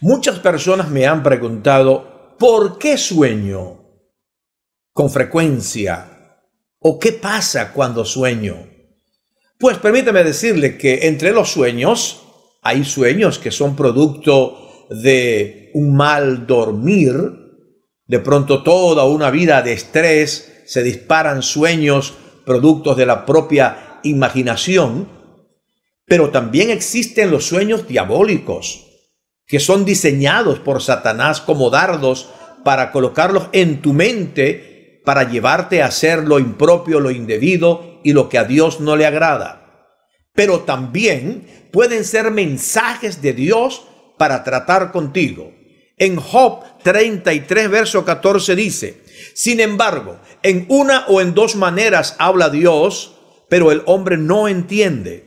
Muchas personas me han preguntado, ¿por qué sueño con frecuencia? ¿O qué pasa cuando sueño? Pues permítame decirle que entre los sueños hay sueños que son producto de un mal dormir, de pronto toda una vida de estrés, se disparan sueños productos de la propia imaginación, pero también existen los sueños diabólicos que son diseñados por Satanás como dardos para colocarlos en tu mente, para llevarte a hacer lo impropio, lo indebido y lo que a Dios no le agrada. Pero también pueden ser mensajes de Dios para tratar contigo. En Job 33, verso 14 dice, sin embargo, en una o en dos maneras habla Dios, pero el hombre no entiende.